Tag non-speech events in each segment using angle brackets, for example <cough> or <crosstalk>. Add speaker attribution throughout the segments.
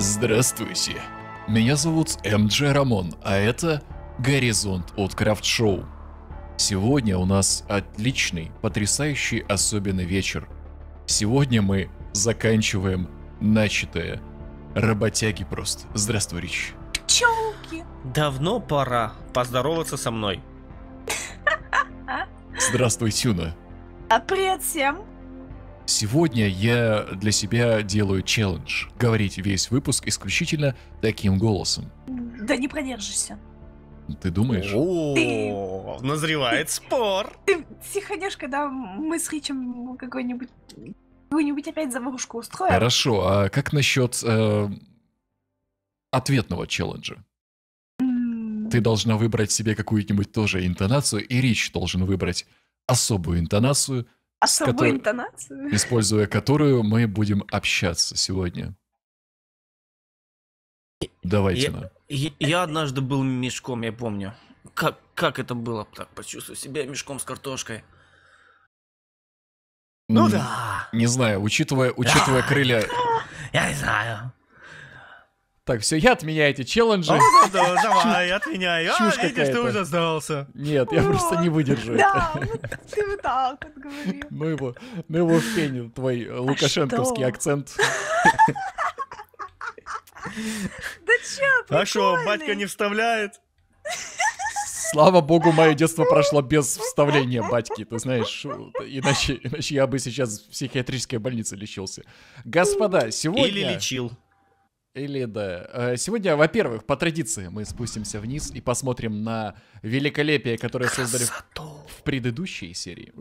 Speaker 1: Здравствуйте, меня зовут МДЖ Рамон, а это «Горизонт от Крафт Шоу». Сегодня у нас отличный, потрясающий особенный вечер. Сегодня мы заканчиваем начатое. Работяги просто. Здравствуй, Рич.
Speaker 2: Челки. Давно пора поздороваться со мной.
Speaker 1: Здравствуй, Сюна.
Speaker 2: А привет всем.
Speaker 1: Сегодня я для себя делаю челлендж. Говорить весь выпуск исключительно таким голосом.
Speaker 2: Да не продержишься.
Speaker 1: Ты думаешь? О, назревает
Speaker 2: спор. Ты, тихонешко, да, мы с Ричем какой-нибудь Какую-нибудь опять заварушку устроим.
Speaker 1: Хорошо, а как насчет э, ответного челленджа? Ты должна выбрать себе какую-нибудь тоже интонацию, и Рич должен выбрать особую интонацию.
Speaker 2: Особую которой, интонацию?
Speaker 1: Используя которую мы будем общаться сегодня. Давайте. Я, на.
Speaker 2: я, я однажды был мешком, я помню. Как, как это было так почувствовать себя мешком с картошкой?
Speaker 1: Ну да. Не знаю, учитывая, учитывая крылья... <laughs> Я не знаю. Так, все, я отменяю эти челленджи. Ну <laughs> давай,
Speaker 2: отменяй. А, Чушь а, видишь, ты уже сдался.
Speaker 1: Нет, я просто не выдержу Да, ты вот так вот <laughs> Ну его, ну его в твой а лукашенковский акцент.
Speaker 2: Да чё, А что,
Speaker 1: батька не вставляет? Слава богу, мое детство прошло без вставления батьки, ты знаешь, э, иначе, иначе я бы сейчас в психиатрической больнице лечился. Господа, сегодня... Или лечил. Или да. Э, сегодня, во-первых, по традиции мы спустимся вниз и посмотрим на великолепие, которое Красоту. создали в, в предыдущей серии.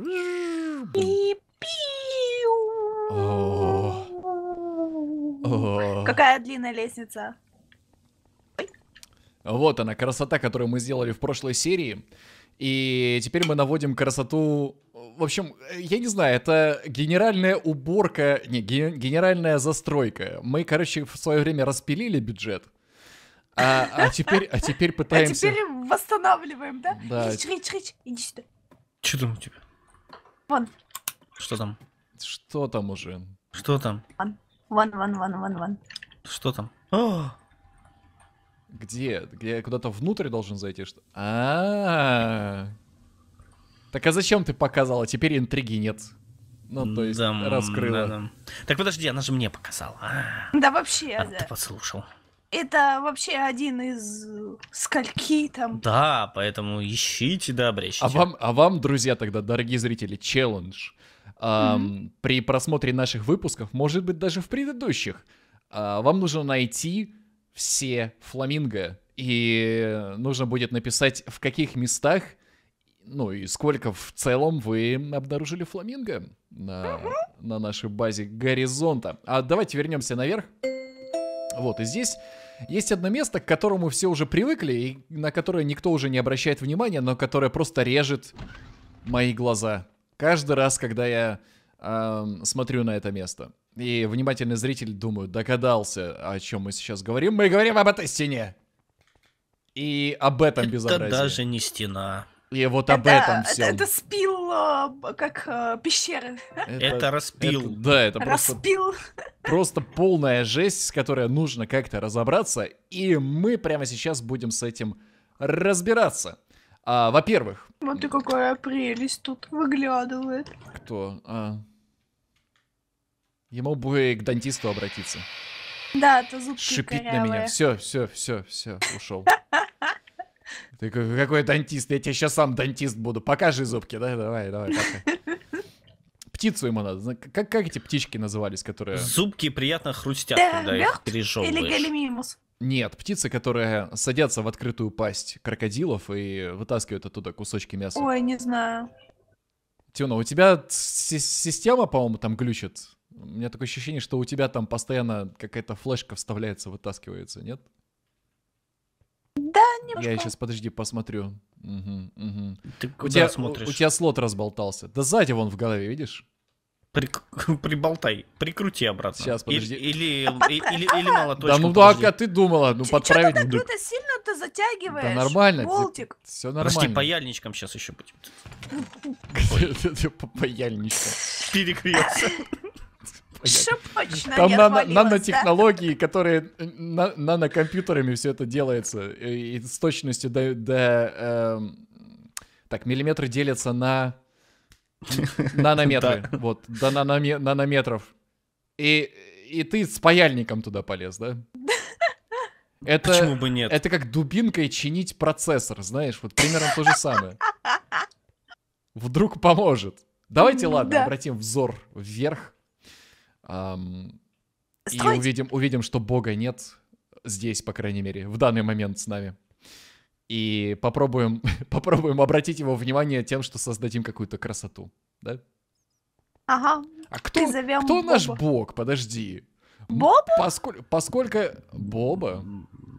Speaker 2: Какая длинная лестница.
Speaker 1: Вот она, красота, которую мы сделали в прошлой серии. И теперь мы наводим красоту... В общем, э, я не знаю, это генеральная уборка... Не, генеральная застройка. Мы, короче, в свое время распилили бюджет. А, а, теперь, а теперь а пытаемся... А теперь
Speaker 2: восстанавливаем, да? Да. Рич, Рич, иди сюда. Что там у тебя? Вон. Что там?
Speaker 1: Что там уже? Что там?
Speaker 2: Вон, вон, вон, вон, вон. Что там?
Speaker 1: О! Где? Где я куда-то внутрь должен зайти? Что? А, -а, а Так а зачем ты показала? Теперь интриги нет. Ну, то есть, да, раскрыла. Да,
Speaker 2: да. Так подожди, она же мне показала. А да вообще, а да. Ты послушал. Это вообще один из скольки там.
Speaker 1: Да, поэтому ищите, да, брещите. А вам, а вам, друзья, тогда, дорогие зрители, челлендж. Эм, mm При просмотре наших выпусков, может быть, даже в предыдущих, э, вам нужно найти все фламинго. И нужно будет написать, в каких местах, ну и сколько в целом вы обнаружили фламинго на, на нашей базе горизонта. А давайте вернемся наверх. Вот, и здесь есть одно место, к которому все уже привыкли, и на которое никто уже не обращает внимания, но которое просто режет мои глаза. Каждый раз, когда я э, смотрю на это место. И внимательный зритель, думаю, догадался, о чем мы сейчас говорим. Мы говорим об этой стене. И об этом это безобразии. Это даже не стена. И вот об этом все. Это, это
Speaker 2: спил, э, как э, пещеры. Это,
Speaker 1: это распил. Это, да, это просто. распил. просто... полная жесть, с которой нужно как-то разобраться. И мы прямо сейчас будем с этим разбираться. А, во-первых...
Speaker 2: Вот и какая прелесть тут выглядывает.
Speaker 1: Кто? А... Ему бы к дантисту обратиться.
Speaker 2: Да, это зубки Шипит корявые. на меня. Все,
Speaker 1: все, все, все, ушел. Ты какой дантист? Я тебе сейчас сам дантист буду. Покажи зубки, да? Давай, давай, пока. <laughs> Птицу ему надо. Как, как эти птички назывались, которые... Зубки приятно хрустят, да, когда их пережевываешь. Или
Speaker 2: галимимус.
Speaker 1: Нет, птицы, которые садятся в открытую пасть крокодилов и вытаскивают оттуда кусочки мяса.
Speaker 2: Ой, не знаю.
Speaker 1: Тюна, у тебя система, по-моему, там глючит. У меня такое ощущение, что у тебя там постоянно какая-то флешка вставляется, вытаскивается, нет? Да, немножко. Я сейчас, подожди, посмотрю. Угу, угу. Ты у тебя, смотришь? У, у тебя слот разболтался. Да сзади вон в голове, видишь? При, <laughs> приболтай,
Speaker 2: прикрути обратно. Сейчас, подожди. <laughs> Или, или, или, или молоточком. Да ну подожди. так, а
Speaker 1: ты думала, ну подправить. Что ты так
Speaker 2: сильно-то затягиваешь? Да нормально. Типа, Болтик. Все нормально. Подожди, паяльничком сейчас еще будет.
Speaker 1: Паяльничком.
Speaker 2: перекрется. <laughs> Там нанотехнологии,
Speaker 1: которые на нанокомпьютерами все это делается. И с точностью до... Эм, так, миллиметры делятся на <laughs> нанометры. Вот, до нанометров. И, и ты с паяльником туда полез, да? <laughs> Это, Почему бы нет? Это как дубинкой чинить процессор, знаешь, вот примерно то же самое. <laughs> Вдруг поможет. Давайте, ладно, да. обратим взор вверх Эм, и увидим, увидим, что Бога нет здесь, по крайней мере, в данный момент с нами. И попробуем, <laughs> попробуем обратить его внимание тем, что создадим какую-то красоту, да? Ага. А кто, кто наш Бог? Подожди. Боба? Поскольку, поскольку Боба,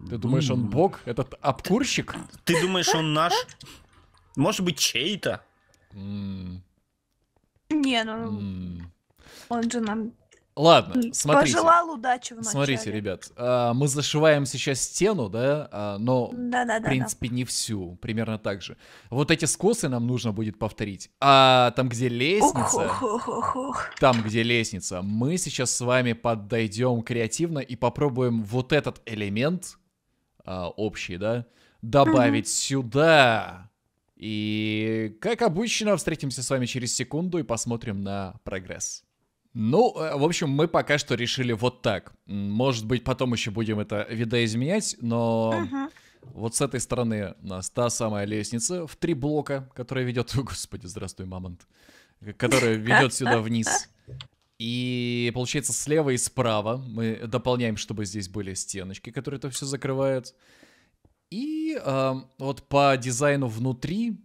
Speaker 1: ты думаешь, он Бог, этот обкурщик? Ты думаешь, он наш? Может быть, чей-то? Не,
Speaker 2: ну... Он же нам
Speaker 1: Ладно, смотрите. Пожелал удачи в начале. Смотрите, ребят, а, мы зашиваем сейчас стену, да, а, но, да -да -да в принципе, не всю, примерно так же. Вот эти скосы нам нужно будет повторить. А там, где лестница, там, где лестница, мы сейчас с вами подойдем креативно и попробуем вот этот элемент, а, общий, да, добавить сюда. И, как обычно, встретимся с вами через секунду и посмотрим на прогресс. Ну, э, в общем, мы пока что решили вот так. Может быть, потом еще будем это видоизменять, но ага. вот с этой стороны у нас та самая лестница в три блока, которая ведет... <laughs> О, господи, здравствуй, мамонт. Которая ведет сюда вниз. И получается слева и справа мы дополняем, чтобы здесь были стеночки, которые это все закрывают. И э, вот по дизайну внутри,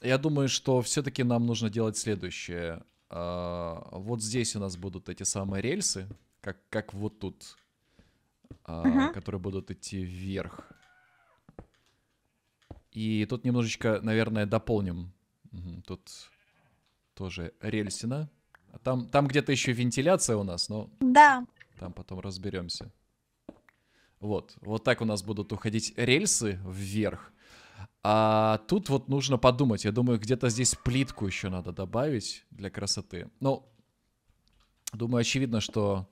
Speaker 1: я думаю, что все-таки нам нужно делать следующее. А, вот здесь у нас будут эти самые рельсы, как, как вот тут, угу. которые будут идти вверх. И тут немножечко, наверное, дополним. Тут тоже рельсина. А там, там где-то еще вентиляция у нас, но... Да. Там потом разберемся. Вот, вот так у нас будут уходить рельсы вверх. А тут вот нужно подумать. Я думаю, где-то здесь плитку еще надо добавить для красоты. Ну, думаю, очевидно, что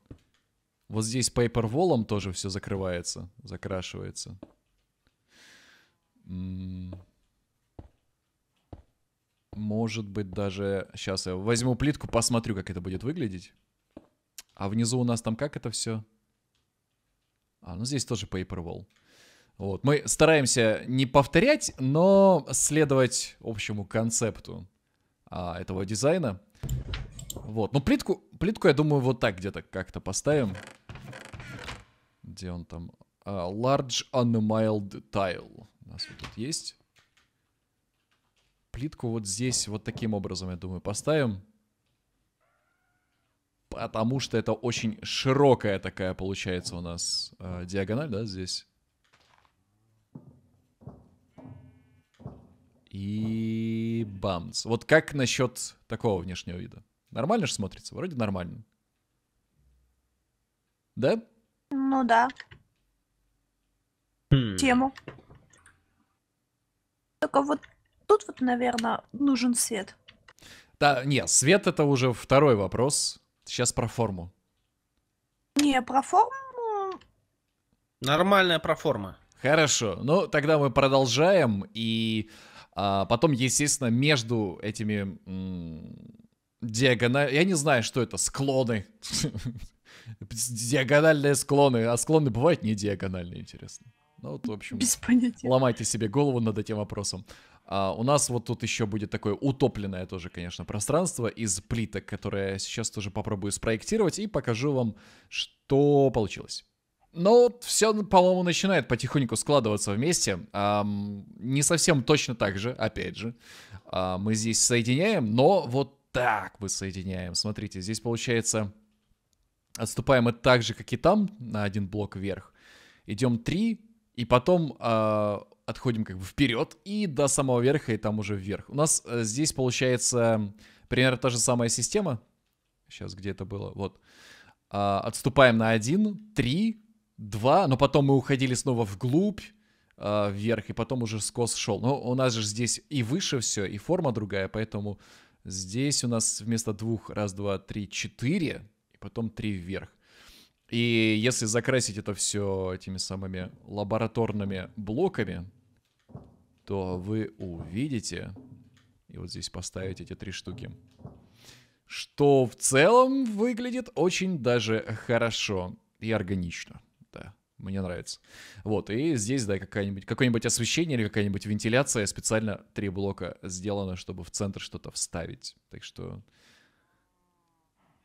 Speaker 1: вот здесь пейперволом тоже все закрывается, закрашивается. Может быть, даже... Сейчас я возьму плитку, посмотрю, как это будет выглядеть. А внизу у нас там как это все? А, ну здесь тоже paperwall. Вот. Мы стараемся не повторять, но следовать общему концепту а, этого дизайна. Вот. Ну, плитку, плитку, я думаю, вот так где-то как-то поставим. Где он там? Uh, large Unmild Tile. У нас вот тут есть. Плитку вот здесь вот таким образом, я думаю, поставим. Потому что это очень широкая такая получается у нас э, диагональ, да, здесь. и бамс. Вот как насчет такого внешнего вида? Нормально же смотрится? Вроде нормально. Да? Ну да. Хм.
Speaker 2: Тему. Только вот тут вот, наверное, нужен свет.
Speaker 1: Да, нет, свет это уже второй вопрос. Сейчас про форму.
Speaker 2: Не, про форму...
Speaker 1: Нормальная про форма Хорошо, ну тогда мы продолжаем и... А потом, естественно, между этими диагональ... Я не знаю, что это, склоны. <laughs> Диагональные склоны. А склоны бывают не диагональные, интересно. Ну вот, в общем, Без понятия. ломайте себе голову над этим вопросом. А у нас вот тут еще будет такое утопленное тоже, конечно, пространство из плиток, которое я сейчас тоже попробую спроектировать и покажу вам, что получилось. Ну, все, по-моему, начинает потихоньку складываться вместе. Эм, не совсем точно так же, опять же. Э, мы здесь соединяем, но вот так мы соединяем. Смотрите, здесь получается... Отступаем мы так же, как и там, на один блок вверх. Идем три и потом э, отходим как бы вперед и до самого верха, и там уже вверх. У нас э, здесь получается примерно та же самая система. Сейчас где это было? Вот. Э, отступаем на один, три два, но потом мы уходили снова вглубь, а, вверх, и потом уже скос шел. Но у нас же здесь и выше все, и форма другая, поэтому здесь у нас вместо двух, раз, два, три, четыре, и потом три вверх. И если закрасить это все этими самыми лабораторными блоками, то вы увидите, и вот здесь поставить эти три штуки, что в целом выглядит очень даже хорошо и органично. Мне нравится. Вот, и здесь, да, какая-нибудь, какое-нибудь освещение или какая-нибудь вентиляция. Специально три блока сделано, чтобы в центр что-то вставить. Так что...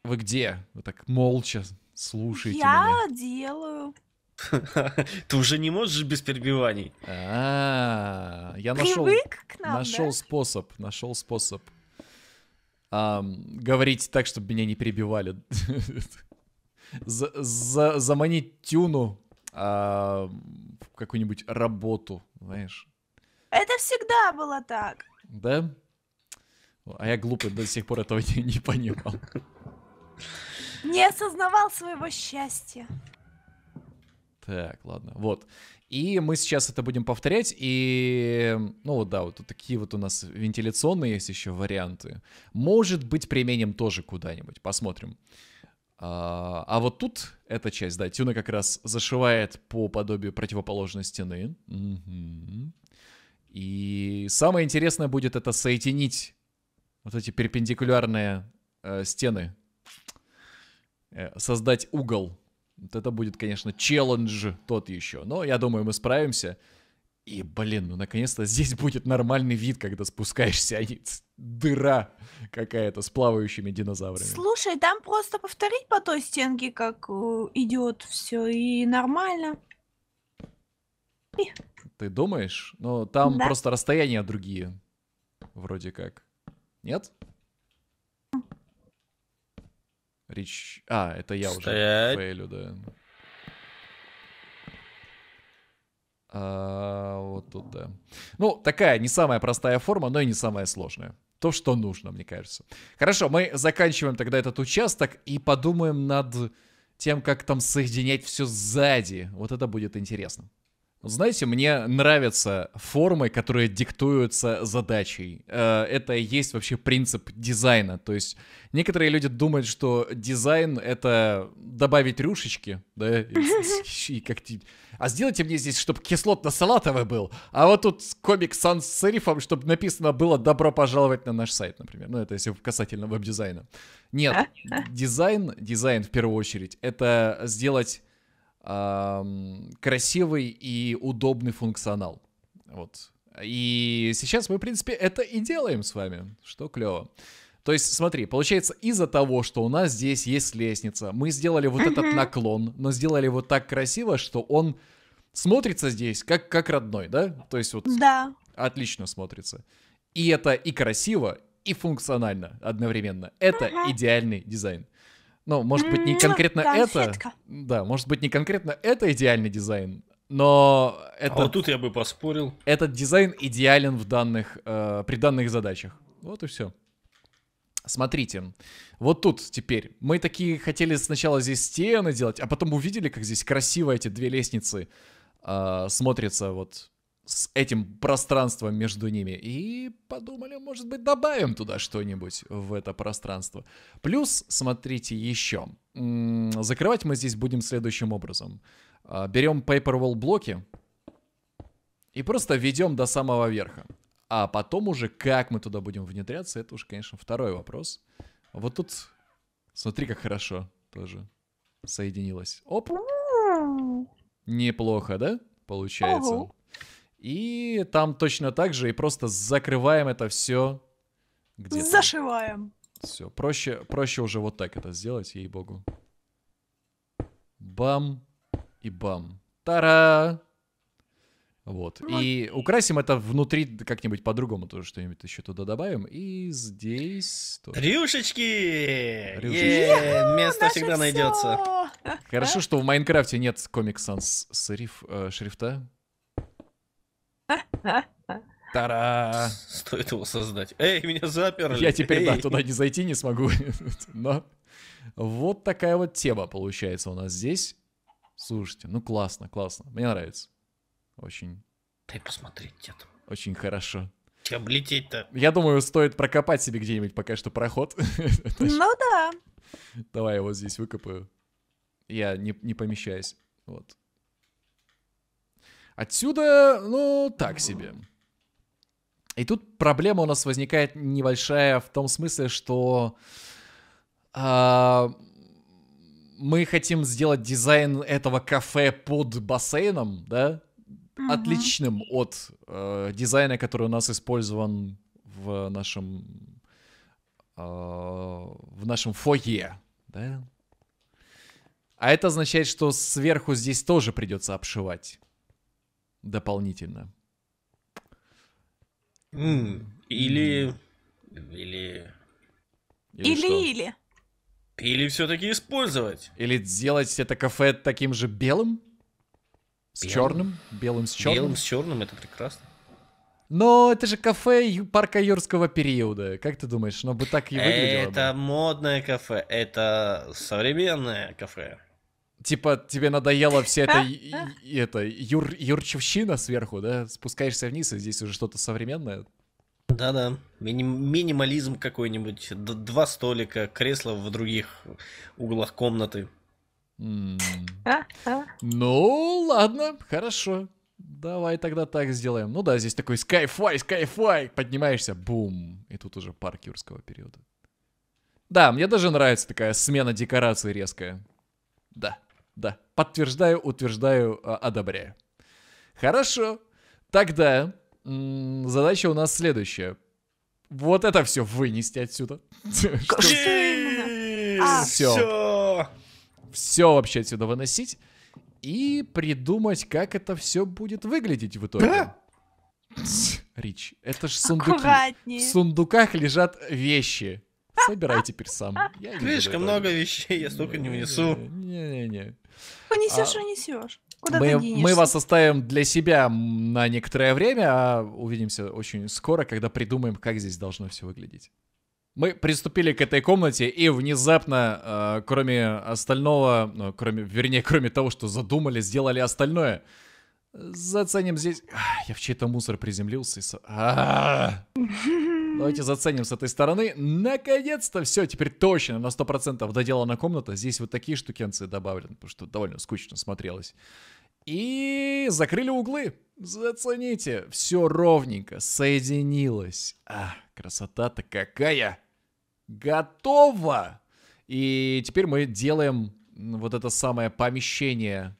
Speaker 1: Вы где? Вы так молча слушаете Я
Speaker 2: меня. делаю.
Speaker 1: <laughs> Ты уже не можешь без перебиваний. А, я нашел, нашел способ, нашел способ говорить так, чтобы меня не перебивали. <laughs> Заманить тюну а, какую-нибудь работу, знаешь.
Speaker 2: Это всегда было так.
Speaker 1: Да? А я глупый до сих пор этого не, не понимал.
Speaker 2: Не осознавал своего счастья.
Speaker 1: Так, ладно, вот. И мы сейчас это будем повторять, и, ну вот, да, вот такие вот у нас вентиляционные есть еще варианты. Может быть, применим тоже куда-нибудь, посмотрим. Посмотрим. А, а, вот тут эта часть, да, Тюна как раз зашивает по подобию противоположной стены. И самое интересное будет это соединить вот эти перпендикулярные э, стены, э, создать угол. Вот это будет, конечно, челлендж тот еще, но я думаю, мы справимся. И, блин, ну наконец-то здесь будет нормальный вид, когда спускаешься, а не дыра какая-то с плавающими динозаврами.
Speaker 2: Слушай, там просто повторить по той стенке, как э, идет все, и нормально.
Speaker 1: Ты думаешь? Ну, там да. просто расстояния другие, вроде как. Нет? Рич... А, это я Стоять. уже фейлю, да. А, вот тут, да. Ну, такая не самая простая форма, но и не самая сложная. То, что нужно, мне кажется. Хорошо, мы заканчиваем тогда этот участок и подумаем над тем, как там соединять все сзади. Вот это будет интересно. Знаете, мне нравятся формы, которые диктуются задачей. Э, это и есть вообще принцип дизайна. То есть некоторые люди думают, что дизайн — это добавить рюшечки, да, и <laughs> как А сделайте мне здесь, чтобы кислотно-салатовый был. А вот тут комик с серифом, чтобы написано было «Добро пожаловать на наш сайт», например. Ну, это если касательно веб-дизайна. Нет, дизайн, дизайн в первую очередь, это сделать красивый и удобный функционал. Вот. И сейчас мы, в принципе, это и делаем с вами, что клево. То есть, смотри, получается, из-за того, что у нас здесь есть лестница, мы сделали вот этот наклон, но сделали вот так красиво, что он смотрится здесь как, как родной, да? То есть вот да. отлично смотрится. И это и красиво, и функционально одновременно. Это идеальный дизайн. Ну, может быть, не конкретно это. Да, может быть, не конкретно это идеальный дизайн, но а это. А вот тут я бы поспорил. Этот дизайн идеален в данных, э, при данных задачах. Вот и все. Смотрите, вот тут теперь. Мы такие хотели сначала здесь стены делать, а потом увидели, как здесь красиво эти две лестницы э, смотрятся вот с этим пространством между ними. И подумали, может быть, добавим туда что-нибудь в это пространство. Плюс, смотрите, еще. Закрывать мы здесь будем следующим образом. А, берем Paperwall блоки и просто ведем до самого верха. А потом уже, как мы туда будем внедряться, это уж, конечно, второй вопрос. Вот тут, смотри, как хорошо тоже соединилось. Оп! Неплохо, да? Получается. Ого. И там точно так же, и просто закрываем это все где -то. Зашиваем. Все, проще, проще уже вот так это сделать, ей-богу. Бам и бам. Тара! Вот. И украсим это внутри как-нибудь по-другому тоже что-нибудь еще туда добавим. И здесь тоже.
Speaker 2: Рюшечки! Рюшечки. место всегда найдется.
Speaker 1: Хорошо, что в Майнкрафте нет комиксанс э, шрифта. Тара! Стоит его создать. Эй, меня заперли! Я теперь, Эй. да, туда не зайти не смогу. <laughs> Но вот такая вот тема получается у нас здесь. Слушайте, ну классно, классно. Мне нравится. Очень. Дай посмотреть, дед. Очень хорошо. Чем лететь то Я думаю, стоит прокопать себе где-нибудь пока что проход. <laughs> Ну да. Давай я вот здесь выкопаю. Я не, не помещаюсь. Вот. Отсюда, ну, так себе. И тут проблема у нас возникает небольшая в том смысле, что э, мы хотим сделать дизайн этого кафе под бассейном, да, угу. отличным от э, дизайна, который у нас использован в нашем э, в нашем фойе, да. А это означает, что сверху здесь тоже придется обшивать дополнительно. Mm. Или...
Speaker 2: Или... Или, или.
Speaker 1: Или все-таки использовать. Или сделать это кафе таким же белым? С черным? Белым с черным? Белым с черным, это прекрасно. Но это же кафе парка юрского периода. Как ты думаешь, оно бы так и выглядело? Это
Speaker 2: бы? модное кафе, это современное кафе.
Speaker 1: Типа, тебе надоела вся эта, <laughs> это, юр, юрчевщина сверху, да? Спускаешься вниз, и здесь уже что-то современное. Да-да, Миним, минимализм
Speaker 2: какой-нибудь, Д два столика, кресло в других
Speaker 1: углах комнаты. Mm. ну, ладно, хорошо. Давай тогда так сделаем. Ну да, здесь такой скайфай, скайфай, поднимаешься, бум, и тут уже парк юрского периода. Да, мне даже нравится такая смена декорации резкая. Да. Да, подтверждаю, утверждаю, а, одобряю. Хорошо. Тогда задача у нас следующая. Вот это все вынести отсюда. Все. <laughs> А, все вообще отсюда выносить. И придумать, как это все будет выглядеть в итоге. Рич, это ж сундуки. В сундуках лежат вещи. Собирай теперь сам. Я Слишком
Speaker 2: много вещей, я
Speaker 1: столько не унесу. Не-не-не. Унесешь, а
Speaker 2: унесешь. Куда мы, мы вас
Speaker 1: оставим для себя на некоторое время, а увидимся очень скоро, когда придумаем, как здесь должно все выглядеть. Мы приступили к этой комнате, и внезапно, э, кроме остального, ну, кроме, вернее, кроме того, что задумали, сделали остальное, заценим здесь... А, я в чей-то мусор приземлился и... А! <laughs> Давайте заценим с этой стороны. Наконец-то все, теперь точно на 100% доделана комната. Здесь вот такие штукенцы добавлены, потому что довольно скучно смотрелось. И закрыли углы. Зацените, все ровненько соединилось. А, красота-то какая! Готово! И теперь мы делаем вот это самое помещение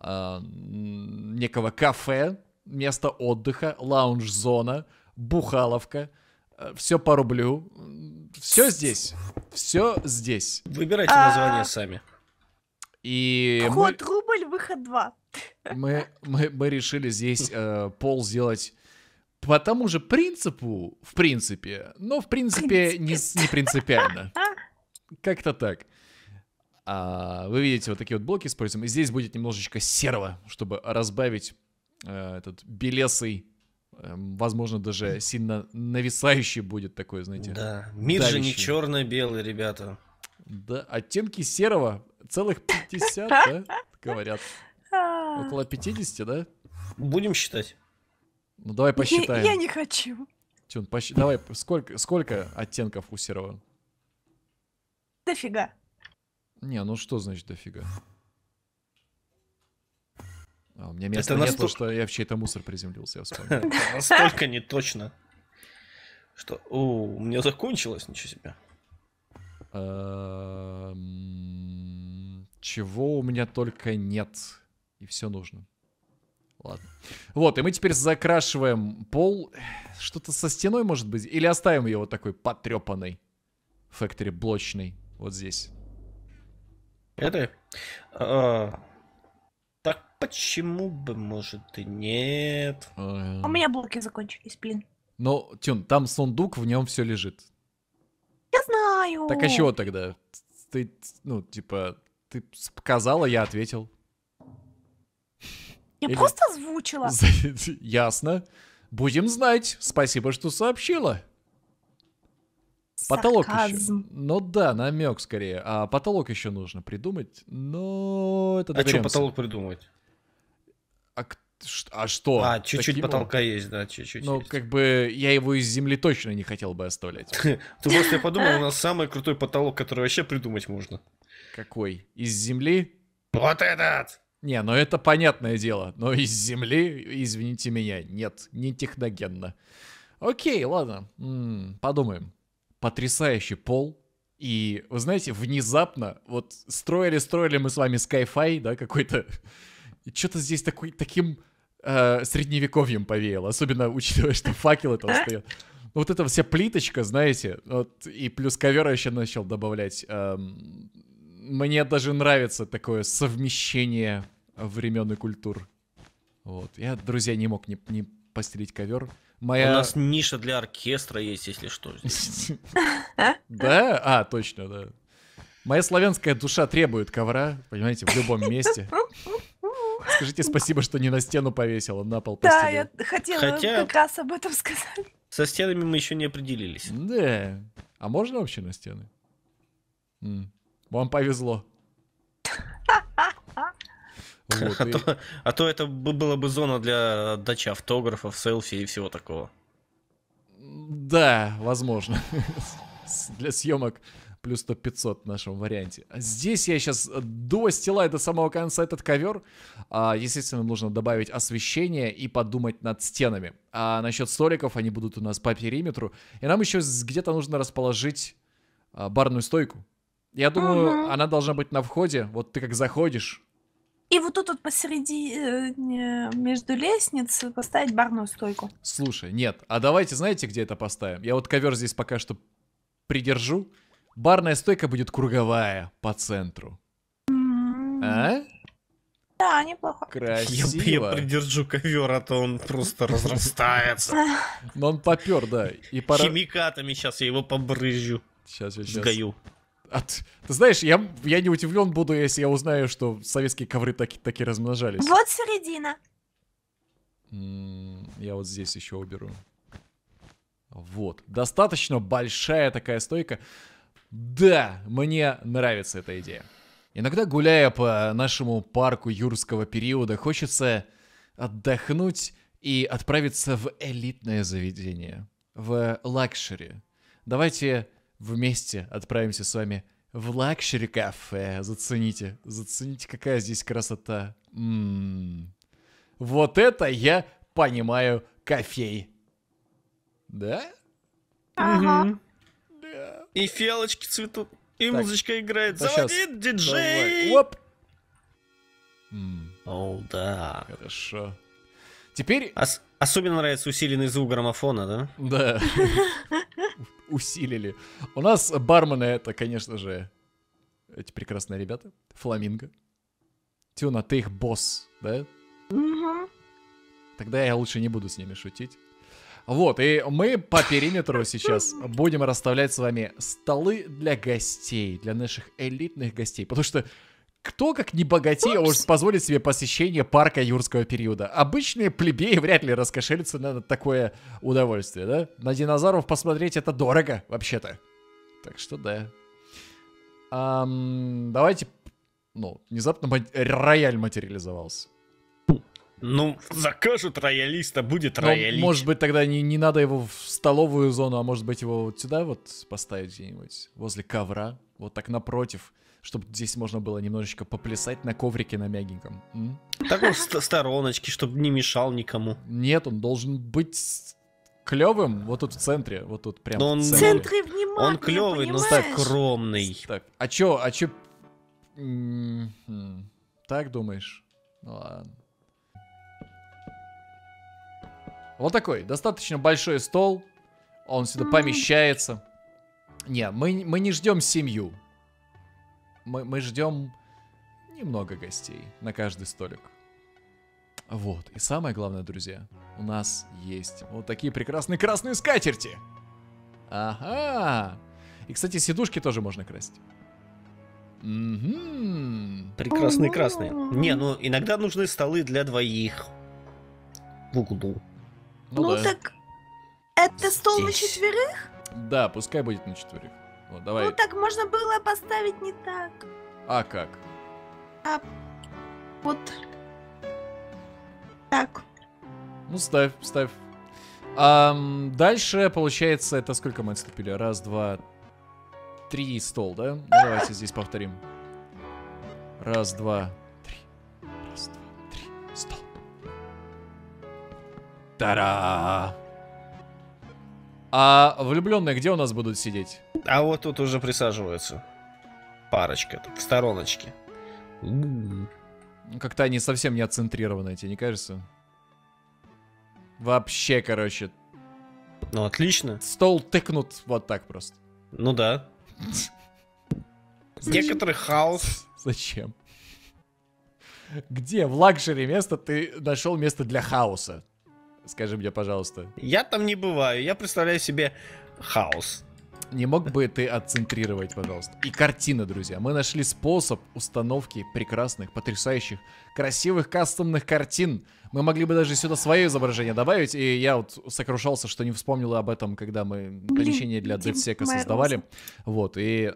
Speaker 1: э, некого кафе, место отдыха, лаунж-зона, бухаловка — Э, Все по рублю. Все здесь. Все здесь. Выбирайте а. название сами. И Вход
Speaker 2: мы... рубль, выход два.
Speaker 1: <laughs> Мы, мы, мы решили здесь э, пол сделать по тому же принципу, в принципе, но в принципе, принципе. Не, не принципиально. <laughs> Как-то так. А, вы видите, вот такие вот блоки используем. И здесь будет немножечко серого, чтобы разбавить э, этот белесый Эм, возможно, даже сильно нависающий будет такой, знаете. Да, мир давящий. же не
Speaker 2: черно-белый, ребята.
Speaker 1: Да, оттенки серого целых 50, да, говорят.
Speaker 2: <laughs> Около
Speaker 1: 50, да? Будем считать. Ну давай посчитаем. Я, я не хочу. Тюн, посч... давай, сколько, сколько оттенков у серого? Дофига. Не, ну что значит дофига? А у меня место, это настолько... что я в чей-то мусор приземлился, я вспомнил.
Speaker 2: <laughs> Настолько точно,
Speaker 1: что... О, у меня закончилось, ничего себе. Эм, чего у меня только нет. И все нужно. Ладно. Вот, и мы теперь закрашиваем пол. Что-то со стеной, может быть? Или оставим ее вот такой потрепанной. Фэктори блочный. Вот здесь. Это... А, почему бы, может, и нет. У
Speaker 2: меня блоки закончились, блин.
Speaker 1: Но, ну, Тюн, там сундук, в нем все лежит.
Speaker 2: Я знаю. Так а чего
Speaker 1: тогда? Ты, ну, типа, ты сказала, я ответил. Я Или... просто озвучила. <laughs> Ясно. Будем знать. Спасибо, что сообщила. Сарказм. Потолок еще. Ну да, намек скорее. А потолок еще нужно придумать, но это А что потолок придумать? А, а что? А, чуть-чуть потолка образом? есть, да, чуть-чуть. Ну, есть. как бы я его из земли точно не хотел бы оставлять. <laughs> Ты просто я подумал, у нас самый крутой потолок, который вообще придумать можно. Какой? Из земли? Вот этот! Не, ну это понятное дело, но из земли, извините меня, нет, не техногенно. Окей, ладно, подумаем. Потрясающий пол. И, вы знаете, внезапно, вот строили-строили мы с вами Skyfi, да, какой-то что-то здесь такой, таким э, средневековьем повеяло, особенно учитывая, что факел это а? стоят. Ну, вот эта вся плиточка, знаете, вот, и плюс ковер еще начал добавлять. Эм, мне даже нравится такое совмещение времен и культур. Вот. Я, друзья, не мог не, не постелить ковер. Моя... У нас
Speaker 2: ниша для оркестра есть, если что. <laughs>
Speaker 1: Да? А, точно, да. Моя славянская душа требует ковра, понимаете, в любом месте. <laughs> Скажите спасибо, что не на стену повесила, на пол постелил. Да, я
Speaker 2: хотела Хотя... как раз об этом сказать.
Speaker 1: Со стенами мы еще не определились. Да. А можно вообще на стены? М. Вам повезло. <laughs> Вот, а, и... то, а то
Speaker 2: это была бы зона для дачи автографов, селфи и всего такого.
Speaker 1: Да, возможно. <laughs> Для съемок плюс 100 500 в нашем варианте. А здесь я сейчас э, достилаю до самого конца этот ковер. А, естественно, нужно добавить освещение и подумать над стенами. А насчет столиков, они будут у нас по периметру. И нам еще где-то нужно расположить а, барную стойку. Я думаю, угу. она должна быть на входе. Вот ты как заходишь.
Speaker 2: И вот тут вот посреди, э, между лестниц поставить барную стойку.
Speaker 1: Слушай, нет, а давайте, знаете, где это поставим? Я вот ковер здесь пока что придержу барная стойка будет круговая по центру. А?
Speaker 2: Да, неплохо. Красиво. Я, я
Speaker 1: придержу ковер, а то он просто разрастается. Но он попер, да. И пора...
Speaker 2: Химикатами сейчас я его побрызжу. Сейчас, я сейчас. Сгаю.
Speaker 1: От... Ты знаешь, я, я не удивлен буду, если я узнаю, что советские ковры так, так и размножались.
Speaker 2: Вот середина.
Speaker 1: я вот здесь еще уберу. Вот. Достаточно большая такая стойка. Да, мне нравится эта идея. Иногда, гуляя по нашему парку юрского периода, хочется отдохнуть и отправиться в элитное заведение, в лакшери. Давайте вместе отправимся с вами в лакшери кафе. Зацените, зацените, какая здесь красота. М-м-м. Вот это я понимаю кофей. Да?
Speaker 2: Ага. Угу. И фиалочки цветут, и так. музычка играет. Да Заводи сейчас. диджей! Оп! О, oh, да. Хорошо. Теперь... Ос- особенно нравится усиленный звук граммофона, да? Да.
Speaker 1: <laughs> Усилили. У нас бармены это, конечно же, эти прекрасные ребята. Фламинго. Тюна, ты их босс, да? Угу. Тогда я лучше не буду с ними шутить. Вот, и мы по периметру сейчас будем расставлять с вами столы для гостей, для наших элитных гостей. Потому что кто, как не богатей, может позволить себе посещение парка юрского периода? Обычные плебеи вряд ли раскошелятся на такое удовольствие, да? На динозавров посмотреть это дорого, вообще-то. Так что да. Ам, давайте... Ну, внезапно рояль материализовался. Ну,
Speaker 2: закажут роялиста, будет Но, роялист. Может
Speaker 1: быть, тогда не, не надо его в столовую зону, а может быть, его вот сюда вот поставить где-нибудь, возле ковра, вот так напротив, чтобы здесь можно было немножечко поплясать на коврике на мягеньком. М? Так вот, стороночки, чтобы не мешал никому. Нет, он должен быть клевым вот тут в центре, вот тут прям. Но он, в центре внимания. Он клевый, но так скромный. Так, а чё, а чё? Хм, так думаешь? Ну ладно. Вот такой, достаточно большой стол. Он сюда помещается. Не, мы, мы не ждем семью. Мы, мы ждем немного гостей на каждый столик. Вот, и самое главное, друзья, у нас есть вот такие прекрасные красные скатерти. Ага. И, кстати, сидушки тоже можно красить. Угу. Прекрасные красные. Не, ну иногда нужны столы для двоих. В углу.
Speaker 2: Ну, ну да. так это Здесь. стол на четверых?
Speaker 1: Да, пускай будет на четверых. Вот, давай. Ну
Speaker 2: так можно было поставить не так. А как? А вот
Speaker 1: так. Ну ставь, ставь. А, дальше, получается, это сколько мы отступили? Раз, два, три стол, да? Ну, давайте здесь повторим. Раз, два, Тара! А влюбленные где у нас будут сидеть? А вот тут уже присаживаются. Парочка тут, в стороночке. М-м. Как-то они совсем не отцентрированы, тебе не кажется? Вообще, короче. Ну, отлично. Стол тыкнут вот так просто. Ну да. Некоторый хаос. Зачем? Где в лакшери место ты нашел место для хаоса? Скажи мне, пожалуйста. Я там не бываю, я представляю себе хаос. Не мог бы ты отцентрировать, пожалуйста? И картина, друзья. Мы нашли способ установки прекрасных, потрясающих, красивых кастомных картин. Мы могли бы даже сюда свое изображение добавить. И я вот сокрушался, что не вспомнила об этом, когда мы помещение для DevSec создавали. Вот, и...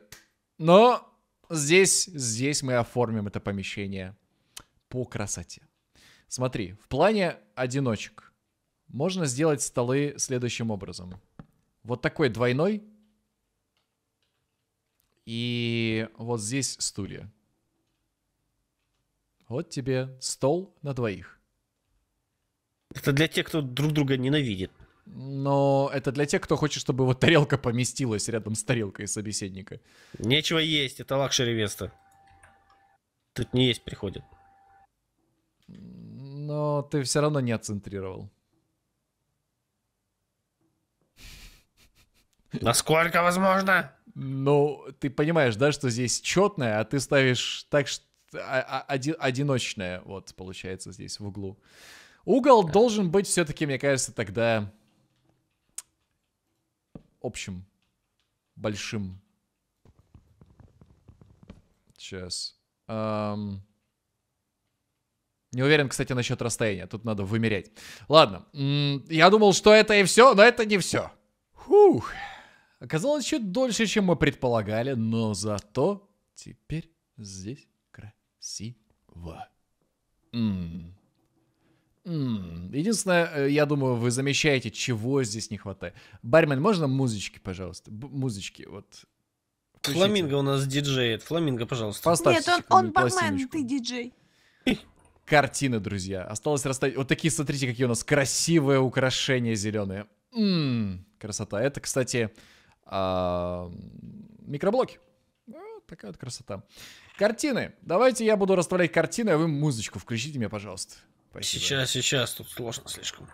Speaker 1: Но здесь, здесь мы оформим это помещение по красоте. Смотри, в плане одиночек можно сделать столы следующим образом. Вот такой двойной. И вот здесь стулья. Вот тебе стол на двоих. Это для тех, кто друг друга ненавидит. Но это для тех, кто хочет, чтобы вот тарелка поместилась рядом с тарелкой собеседника. Нечего есть, это лакшери веста. Тут не есть приходит. Но ты все равно не отцентрировал. Насколько возможно? Ну, ты понимаешь, да, что здесь четное, а ты ставишь так, что а, а, оди, одиночное, вот, получается, здесь в углу. Угол а. должен быть все-таки, мне кажется, тогда общим, большим. Сейчас. Эм... Не уверен, кстати, насчет расстояния. Тут надо вымерять. Ладно. Я думал, что это и все, но это не все. Фух оказалось чуть дольше, чем мы предполагали, но зато теперь здесь красиво. Ммм. Ммм. Единственное, э, я думаю, вы замечаете, чего здесь не хватает. Бармен, можно музычки, пожалуйста? Б- музычки, вот. Включите. Фламинго у нас диджеет. Фламинго, пожалуйста. Поставьте Нет, он, он бармен,
Speaker 2: ты диджей.
Speaker 1: Картины, друзья. Осталось расставить. Вот такие, смотрите, какие у нас красивые украшения зеленые. Ммм, красота. Это, кстати, а, микроблоки. Ну, такая вот красота. Картины. Давайте я буду расставлять картины, а вы музычку включите мне, пожалуйста. Спасибо.
Speaker 2: Сейчас, сейчас, тут сложно слишком.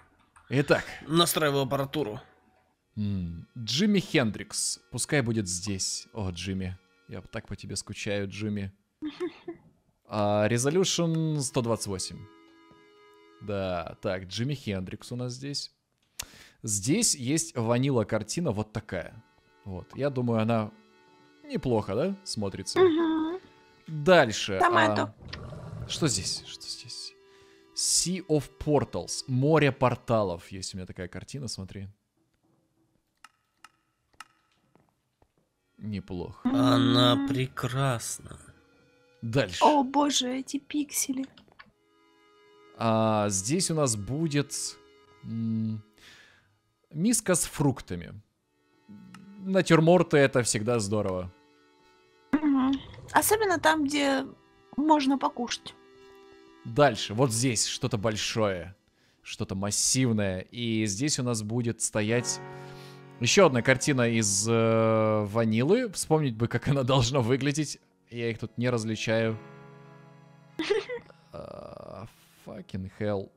Speaker 1: Итак. Настраиваю аппаратуру. Джимми Хендрикс. Пускай будет здесь. О, Джимми. Я так по тебе скучаю, Джимми. А, Resolution 128. Да, так, Джимми Хендрикс у нас здесь. Здесь есть ванила картина вот такая. Вот. Я думаю, она неплохо, да, смотрится. Угу. Дальше. А, Томату. А... Что здесь? Что здесь? Sea of Portals. Море порталов. Есть у меня такая картина, смотри. Неплохо.
Speaker 2: Она прекрасна.
Speaker 1: Дальше. О боже, эти пиксели. А, здесь у нас будет миска с фруктами натюрморты это всегда здорово.
Speaker 2: Особенно там, где можно покушать.
Speaker 1: Дальше, вот здесь что-то большое, что-то массивное. И здесь у нас будет стоять еще одна картина из э, ванилы. Вспомнить бы, как она должна выглядеть. Я их тут не различаю. <laughs> А, fucking hell.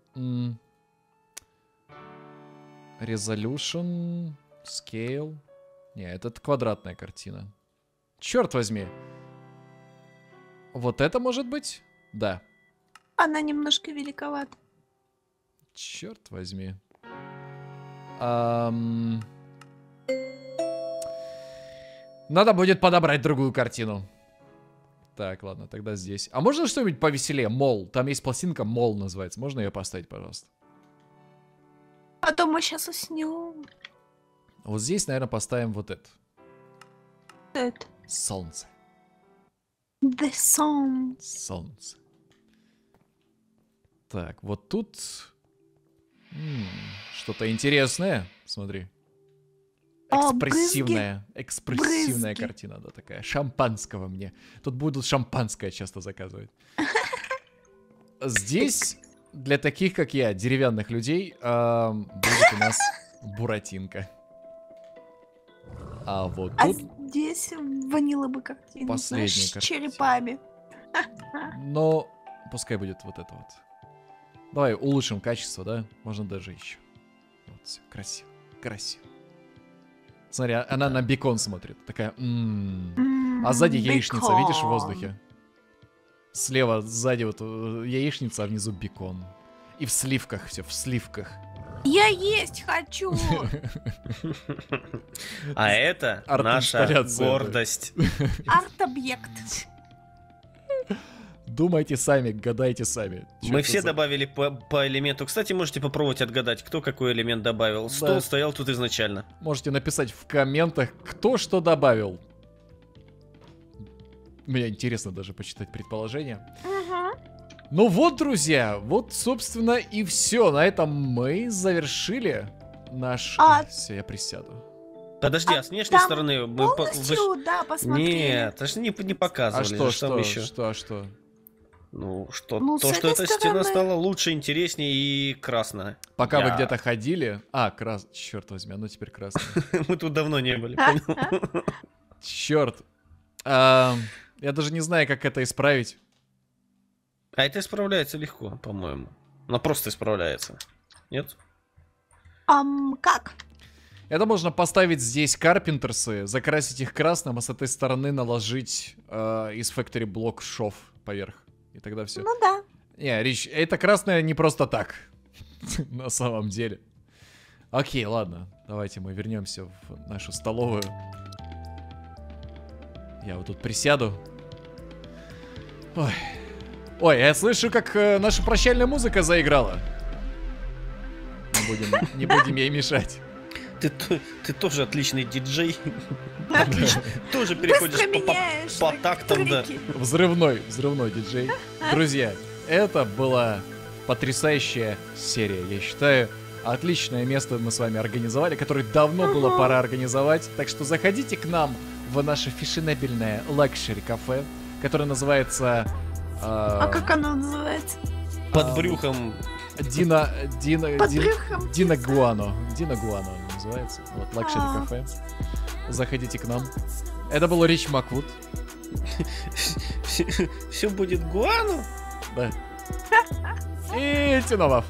Speaker 1: Resolution scale. Не, это квадратная картина. Черт возьми. Вот это может быть? Да.
Speaker 2: Она немножко великовата.
Speaker 1: Черт возьми. Эм... Надо будет подобрать другую картину. Так, ладно, тогда здесь. А можно что-нибудь повеселее? Мол. Там есть пластинка Мол называется. Можно ее поставить, пожалуйста?
Speaker 2: А то мы сейчас уснем.
Speaker 1: Вот здесь, наверное, поставим вот это. это? Солнце.
Speaker 2: The sun.
Speaker 1: Солнце. Так, вот тут... Что-то интересное. Смотри.
Speaker 2: А, экспрессивная, а, экспрессивная брызги. картина,
Speaker 1: да, такая. Шампанского мне. Тут будут шампанское часто заказывать. <laughs> Здесь для таких, как я, деревянных людей, будет у нас <laughs> буратинка. А вот а тут...
Speaker 2: здесь ванила бы картина. Последняя знаешь, картина. С черепами.
Speaker 1: Но пускай будет вот это вот. Давай улучшим качество, да? Можно даже еще. Вот все, красиво, красиво. Смотри, а, она на бекон смотрит. Такая, м «М-м-м». -м -м. А сзади яичница, видишь, в воздухе? Слева, сзади вот э, яичница, а внизу бекон. И в сливках все, в сливках.
Speaker 2: Я есть хочу!
Speaker 1: А это наша гордость.
Speaker 2: Арт-объект.
Speaker 1: Думайте сами, гадайте сами. Мы все за...
Speaker 2: добавили по, по элементу. Кстати, можете попробовать отгадать, кто какой элемент добавил. Стол да. стоял тут изначально.
Speaker 1: Можете написать в комментах, кто что добавил. Мне интересно даже почитать предположение. Mm. Ну вот, друзья, вот, собственно, и все. На этом мы завершили наш... А... Все, я присяду.
Speaker 2: Подожди, а, а с внешней там стороны мы полностью, вы... да, посмотрели. Нет, это не, не показывали. А что, что, там еще?
Speaker 1: что, а что? Ну, что, ну, то, что эта стороны...
Speaker 2: стена стала лучше, интереснее
Speaker 1: и красная. Пока Я... вы где-то ходили... А, крас... Черт возьми, оно теперь красное. <laughs> Мы тут давно не были, <laughs> Черт. А, я даже не знаю, как это исправить. А это исправляется легко, по-моему. Она просто
Speaker 2: исправляется.
Speaker 1: Нет? Ам как? Это можно поставить здесь карпентерсы, закрасить их красным, а с этой стороны наложить э, из Factory блок шов поверх. И тогда все. Ну да. Не, Рич, это красное не просто так. <laughs> На самом деле. Окей, ладно. Давайте мы вернемся в нашу столовую. Я вот тут присяду. Ой. Ой, я слышу, как э, наша прощальная музыка заиграла. Не будем, не будем ей мешать. Ты, ты тоже отличный диджей.
Speaker 2: Отлично. Тоже переходишь по, по тактам, да.
Speaker 1: Взрывной, взрывной диджей. Друзья, это была потрясающая серия, я считаю. Отличное место мы с вами организовали, которое давно ага. было пора организовать. Так что заходите к нам в наше фешенебельное лакшери кафе, которое называется а, а как
Speaker 2: она называется? Под брюхом.
Speaker 1: Дина, Дина, Под Дина, брюхом. Дина Гуано. Дина Гуано называется. Вот, лакшери а. кафе. Заходите к нам. Это был Рич Маквуд. Все будет Гуано? Да. И Тинолав.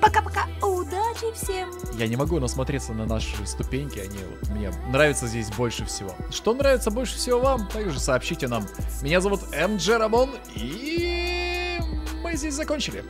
Speaker 2: Пока-пока. Удачи всем.
Speaker 1: Я не могу насмотреться на наши ступеньки. Они вот, мне нравятся здесь больше всего. Что нравится больше всего вам, также сообщите нам. Меня зовут М Рамон. И мы здесь закончили.